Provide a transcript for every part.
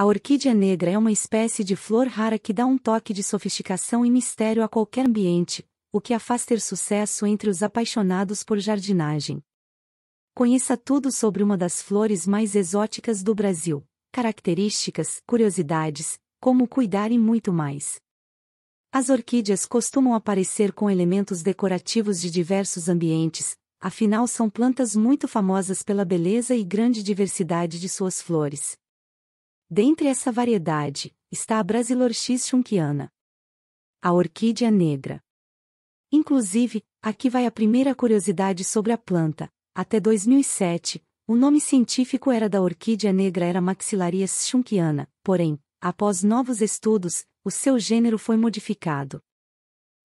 A orquídea negra é uma espécie de flor rara que dá um toque de sofisticação e mistério a qualquer ambiente, o que a faz ter sucesso entre os apaixonados por jardinagem. Conheça tudo sobre uma das flores mais exóticas do Brasil, características, curiosidades, como cuidar e muito mais. As orquídeas costumam aparecer com elementos decorativos de diversos ambientes, afinal são plantas muito famosas pela beleza e grande diversidade de suas flores. Dentre essa variedade, está a Brasilorchis chunquiana. A orquídea negra. Inclusive, aqui vai a primeira curiosidade sobre a planta. Até 2007, o nome científico era da orquídea negra era Maxillarias schunkiana, porém, após novos estudos, o seu gênero foi modificado.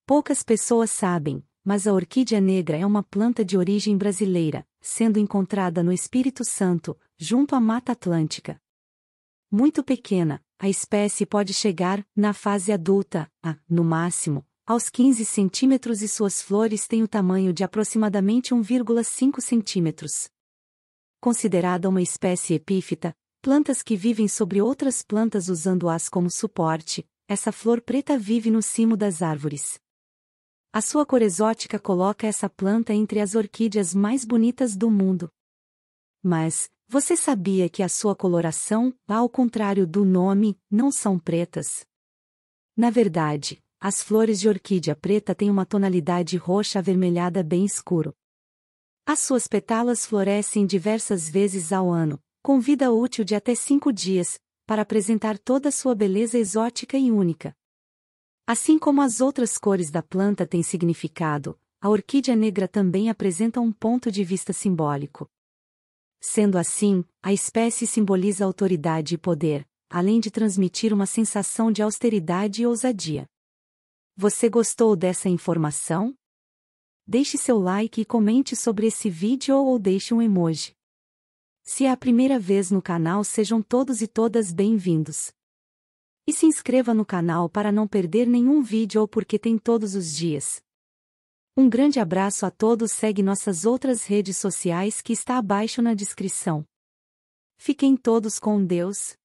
Poucas pessoas sabem, mas a orquídea negra é uma planta de origem brasileira, sendo encontrada no Espírito Santo, junto à Mata Atlântica muito pequena, a espécie pode chegar, na fase adulta, a, no máximo, aos 15 centímetros e suas flores têm o tamanho de aproximadamente 1,5 centímetros. Considerada uma espécie epífita, plantas que vivem sobre outras plantas usando-as como suporte, essa flor preta vive no cimo das árvores. A sua cor exótica coloca essa planta entre as orquídeas mais bonitas do mundo. Mas, você sabia que a sua coloração, ao contrário do nome, não são pretas? Na verdade, as flores de orquídea preta têm uma tonalidade roxa avermelhada bem escuro. As suas pétalas florescem diversas vezes ao ano, com vida útil de até cinco dias, para apresentar toda sua beleza exótica e única. Assim como as outras cores da planta têm significado, a orquídea negra também apresenta um ponto de vista simbólico. Sendo assim, a espécie simboliza autoridade e poder, além de transmitir uma sensação de austeridade e ousadia. Você gostou dessa informação? Deixe seu like e comente sobre esse vídeo ou deixe um emoji. Se é a primeira vez no canal, sejam todos e todas bem-vindos. E se inscreva no canal para não perder nenhum vídeo ou porque tem todos os dias. Um grande abraço a todos. Segue nossas outras redes sociais que está abaixo na descrição. Fiquem todos com Deus.